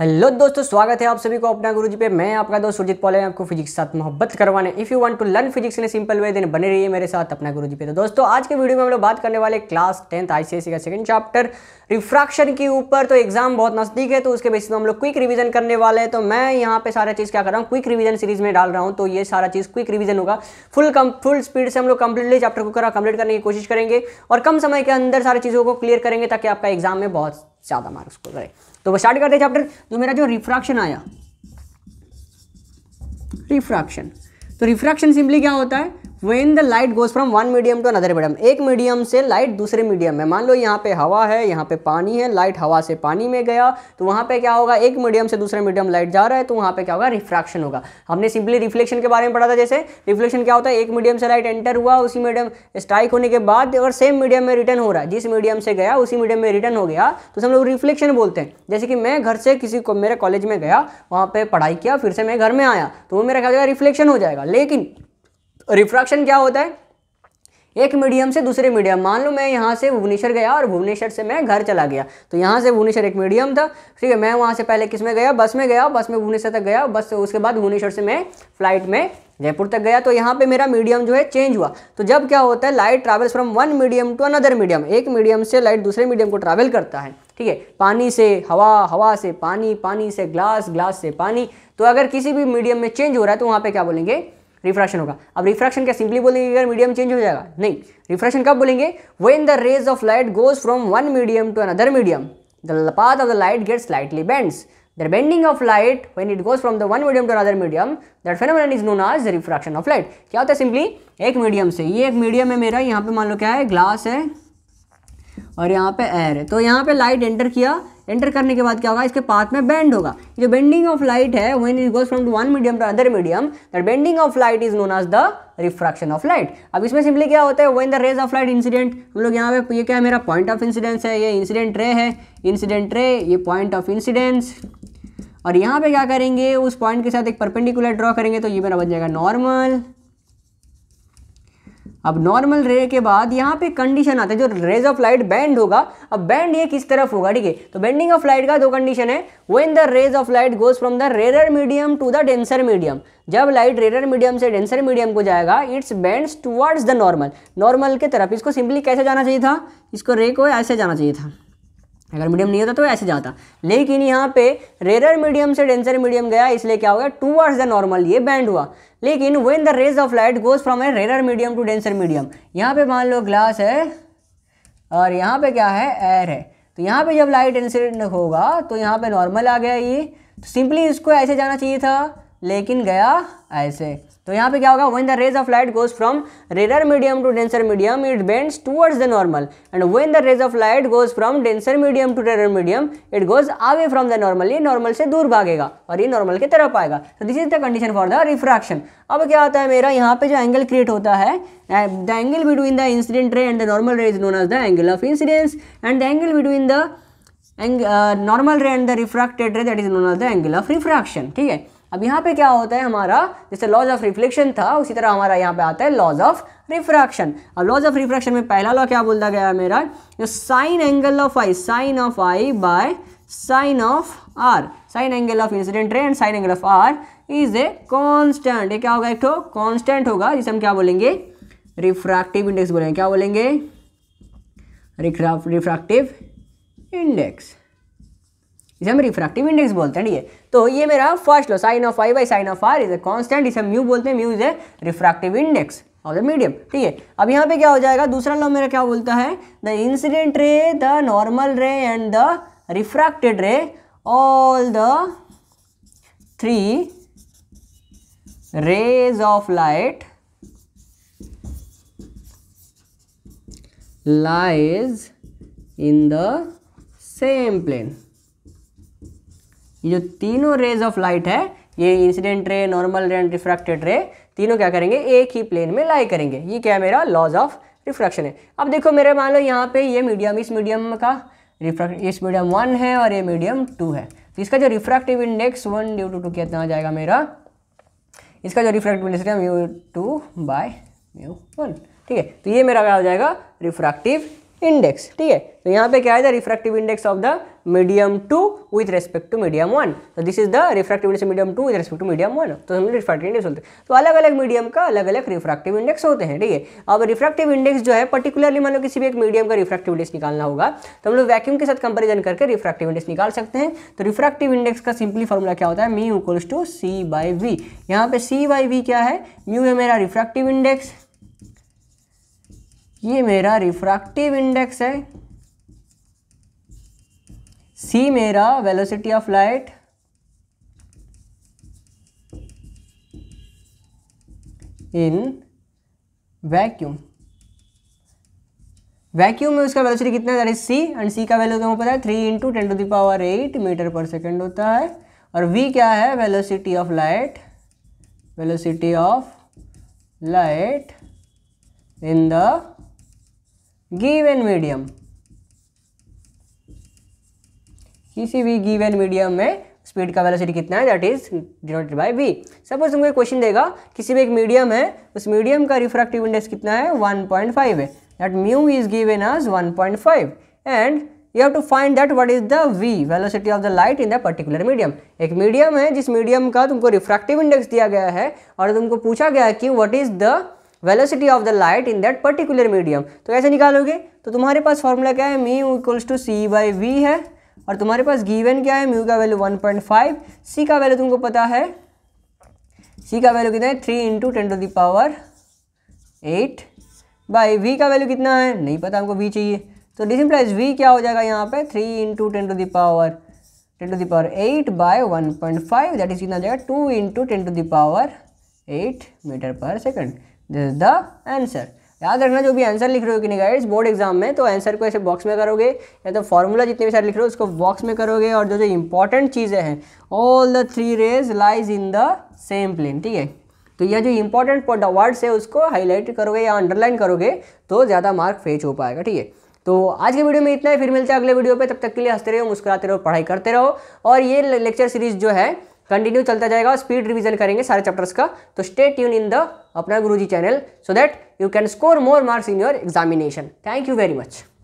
hello दोस्तों स्वागत है आप सभी को अपना गुरुजी पे मैं आपका दोस्त सुरजीत पॉले आपको फिजिक्स के साथ मोहब्बत करवाने if you want to learn physics in simple way दिन बने रहिए मेरे साथ अपना गुरुजी पे तो दोस्तों आज के वीडियो में हम लोग बात करने वाले क्लास टेंथ आईसीएसई का सेकंड चैप्टर रिफ्रैक्शन के ऊपर तो एग्जाम बहुत नज़दीक है तो उसके बेसिस में हम लोग क्विक रिविजन करने वाले हैं तो मैं यहाँ पे सारा चीज़ क्या कर रहा हूँ क्विक रिविजन सीरीज में डाल रहा हूँ तो ये सारा चीज़ क्विक रिविजन होगा फुल कम फुल स्पीड से हम लोग कंप्लीटली चैप्टर को करा कंप्लीट करने की कोशिश करेंगे और कम समय के अंदर सारी चीज़ों को क्लियर करेंगे ताकि आपका एग्जाम में बहुत ज़्यादा मार्क्स को करें तो वो स्टार्ट करते हैं चैप्टर जो तो मेरा जो रिफ्रैक्शन आया रिफ्रैक्शन तो रिफ्रैक्शन सिंपली क्या होता है when the light goes from one medium to another medium एक मीडियम से लाइट दूसरे मीडियम में मान लो यहाँ पे हवा है यहाँ पे पानी है लाइट हवा से पानी में गया तो वहाँ पे क्या होगा एक मीडियम से दूसरे मीडियम लाइट जा रहा है तो वहाँ पे क्या होगा रिफ्रैक्शन होगा हमने सिंपली रिफ्लेक्शन के बारे में पढ़ा था जैसे रिफ्लेक्शन क्या होता है एक मीडियम से लाइट एंटर हुआ उसी मीडियम स्ट्राइक होने के बाद अगर सेम मीडियम में रिटर्न हो रहा है जिस मीडियम से गया उसी मीडियम में रिटर्न हो गया तो हम लोग रिफ्लेक्शन बोलते हैं जैसे कि मैं घर से किसी को मेरे कॉलेज में गया वहाँ पर पढ़ाई किया फिर से मैं घर में आया तो वो मेरा क्या हो जाएगा रिफ्लेक्शन हो जाएगा लेकिन रिफ्रैक्शन क्या होता है एक मीडियम से दूसरे मीडियम मान लो मैं यहाँ से भुवनेश्वर गया और भुवनेश्वर से मैं घर चला गया तो यहाँ से भुवनेश्वर एक मीडियम था ठीक है मैं वहाँ से पहले किस में गया बस में गया बस में भुवनेश्वर तक गया बस से उसके बाद भुवनेश्वर से मैं फ्लाइट में जयपुर तक गया तो यहाँ पे मेरा मीडियम जो है चेंज हुआ तो जब क्या होता है light travels from one medium to another medium एक मीडियम से लाइट दूसरे मीडियम को ट्रैवल करता है ठीक है पानी से हवा हवा से पानी पानी से ग्लास ग्लास से पानी तो अगर किसी भी मीडियम में चेंज हो रहा है तो वहाँ पर क्या बोलेंगे रिफ्रैक्शन होगा अब रिफ्रैक्शन क्या सिंपली बोलेंगे अगर मीडियम चेंज हो जाएगा नहीं रिफ्रैक्शन कब बोलेंगे when the rays of light goes from one medium to another medium the path of the light get slightly bends The bending of light when it goes from the one medium to another medium, that phenomenon is known as refraction of light क्या होता है simply एक medium से ये एक medium है मेरा यहाँ पे मान लो क्या है ग्लास है और यहाँ पे एयर है तो यहाँ पे लाइट एंटर किया एंटर करने के बाद क्या होगा इसके पाथ में बैंड होगा जो बेंडिंग ऑफ लाइट है when it goes from one medium to other medium that bending of light is known as the refraction of light अब इसमें सिंपली क्या होता है when the rays of light incident हम लोग यहाँ पे ये क्या है मेरा पॉइंट ऑफ इंसिडेंस है ये इंसिडेंट रे है इंसिडेंट रे ये पॉइंट ऑफ इंसिडेंस और यहाँ पे क्या करेंगे उस पॉइंट के साथ एक परपेंडिकुलर ड्रॉ करेंगे तो ये मेरा बन जाएगा नॉर्मल अब नॉर्मल रे के बाद यहाँ पे कंडीशन आता है जो रेज ऑफ लाइट बैंड होगा अब बैंड ये किस तरफ होगा ठीक है तो बेंडिंग ऑफ लाइट का दो कंडीशन है when the rays of light goes from the rarer medium to the denser medium जब लाइट रेरर मीडियम से डेंसर मीडियम को जाएगा it's bend towards the normal normal के तरफ इसको सिंपली कैसे जाना चाहिए था इसको रे को ऐसे जाना चाहिए था अगर मीडियम नहीं होता तो ऐसे जाता लेकिन यहाँ पे रेरर मीडियम से डेंसर मीडियम गया इसलिए क्या हो गया टू वर्ड्स द नॉर्मल ये बैंड हुआ लेकिन when the rays of light goes from a rarer medium to denser medium यहाँ पे मान लो ग्लास है और यहाँ पे क्या है एयर है तो यहाँ पे जब लाइट इंसिडेंट होगा तो यहाँ पे नॉर्मल आ गया ये तो सिंपली इसको ऐसे जाना चाहिए था लेकिन गया ऐसे तो यहाँ पे क्या होगा when the rays of light goes from rarer medium to denser medium it bends towards the normal and when the rays of light goes from denser medium to rarer medium it goes away from the normal ये normal से दूर भागेगा और ये normal की तरफ आएगा तो this is the condition for the refraction अब क्या होता है मेरा यहाँ पे जो एंगल क्रिएट होता है the angle between the incident ray and the normal ray is known as the angle of incidence and the angle between the normal ray and the refracted ray that is known as the angle of refraction ठीक है अब यहाँ पे क्या होता है हमारा जैसे लॉज ऑफ रिफ्लेक्शन था उसी तरह हमारा यहाँ पे आता है लॉज ऑफ रिफ्रैक्शन अब लॉज ऑफ रिफ्रैक्शन में पहला लॉ क्या बोलता गया मेरा जो sine angle of i sine of i by sine of r sine angle of incident ray and sine angle of r is a constant ये क्या होगा एक तो कॉन्स्टेंट होगा जिसे हम क्या बोलेंगे रिफ्रैक्टिव इंडेक्स बोलेंगे क्या बोलेंगे रिफ्रैक्टिव इंडेक्स इसे हम रिफ्रैक्टिव इंडेक्स बोलते हैं ठीक है तो ये मेरा first law sine of i by sine of r is a constant इसे म्यू बोलते हैं mu is a refractive index of the medium ठीक है अब यहाँ पे क्या हो जाएगा दूसरा लॉ मेरा क्या बोलता है the incident ray the normal ray and the refracted ray all the three rays of light lies in the same plane ये जो तीनों रेज ऑफ लाइट है ये incident ray normal ray and refracted रे तीनों क्या करेंगे एक ही प्लेन में लाई करेंगे ये क्या है मेरा लॉज ऑफ रिफ्रैक्शन है अब देखो मेरे मान लो यहाँ पे ये मीडियम इस मीडियम का रिफ्रैक्ट इस मीडियम वन है और ये मीडियम टू है तो इसका जो refractive index one due to two कितना आ जाएगा मेरा इसका जो रिफ्रैक्टिव इंडेक्स है mu two by mu one ठीक है तो ये मेरा क्या हो जाएगा रिफ्रैक्टिव इंडेक्स ठीक है तो यहाँ पे क्या है refractive index of the medium two with respect to medium one so this is the refractive index medium two with respect to medium 1 तो हम रिफ्रैक्टिव इंडेक्स बोलते हैं तो अलग अलग मीडियम का अलग अलग रिफ्रैक्टिव इंडेक्स होते हैं ठीक है अब रिफ्रैक्टिव इंडेक्स जो है पर्टिकुलरली मान लो किसी भी एक मीडियम का रिफ्रैक्टिव इंडेक्स निकालना होगा तो हम लोग वैक्यूम के साथ कंपेरिजन करके रिफ्रैक्टिव इंडेक्स निकाल सकते हैं तो रिफ्रैक्टिव इंडेक्स का सिंपली फॉर्मूला क्या होता है mu equals to c by v यहाँ पे सी बाई वी क्या है म्यू है मेरा रिफ्रैक्टिव इंडेक्स ये मेरा रिफ्रैक्टिव इंडेक्स है सी मेरा velocity of light in vacuum vacuum में उसका वेलोसिटी कितना है that is c and c का वैल्यू क्या पता है three into ten to the power eight metre per second होता है और वी क्या है velocity of light velocity of light in the given medium किसी भी गिवन मीडियम में स्पीड का वेलोसिटी कितना है that is denoted by v suppose तुमको एक क्वेश्चन देगा किसी भी एक मीडियम है उस मीडियम का रिफ्रैक्टिव इंडेक्स कितना है 1.5 है that mu is given as 1.5 and you have to find that what is the v velocity of the light in the particular medium एक मीडियम है जिस मीडियम का तुमको रिफ्रैक्टिव इंडेक्स दिया गया है और तुमको पूछा गया है कि what is the velocity of the light in that particular medium तो कैसे निकालोगे तो तुम्हारे पास फॉर्मूला क्या है mu equals to c by v है और तुम्हारे पास गिवन क्या है म्यू का value one point five c का वैल्यू तुमको पता है सी का वैल्यू कितना है three into ten to the power eight by v का वैल्यू कितना है नहीं पता हमको वी चाहिए तो डिसिम्प्लाइज वी क्या हो जाएगा यहाँ पे three into ten to the power ten to the power eight by one point five that is कितना हो जाएगा two into ten to the power eight metre per second this is the answer याद रखना जो भी आंसर लिख रहे हो कि नहीं गाइड्स बोर्ड एग्जाम में तो आंसर को ऐसे बॉक्स में करोगे या तो फॉर्मूला जितने भी सारे लिख रहे हो उसको बॉक्स में करोगे और जो जो इंपॉर्टेंट चीज़ें हैं all the three rays lies in the same plane ठीक है तो यह जो इंपॉर्टेंट वर्ड्स है उसको हाईलाइट करोगे या अंडरलाइन करोगे तो ज़्यादा मार्क फेच हो पाएगा ठीक है तो आज के वीडियो में इतना ही फिर मिलते हैं अगले वीडियो पे तब तक के लिए हंसते रहो मुस्कुराते रहो पढ़ाई करते रहो और ये लेक्चर सीरीज जो है कंटिन्यू चलता जाएगा स्पीड रिवीजन करेंगे सारे चैप्टर्स का तो stay tune in the Apna Guruji channel so that you can score more marks in your examination thank you very much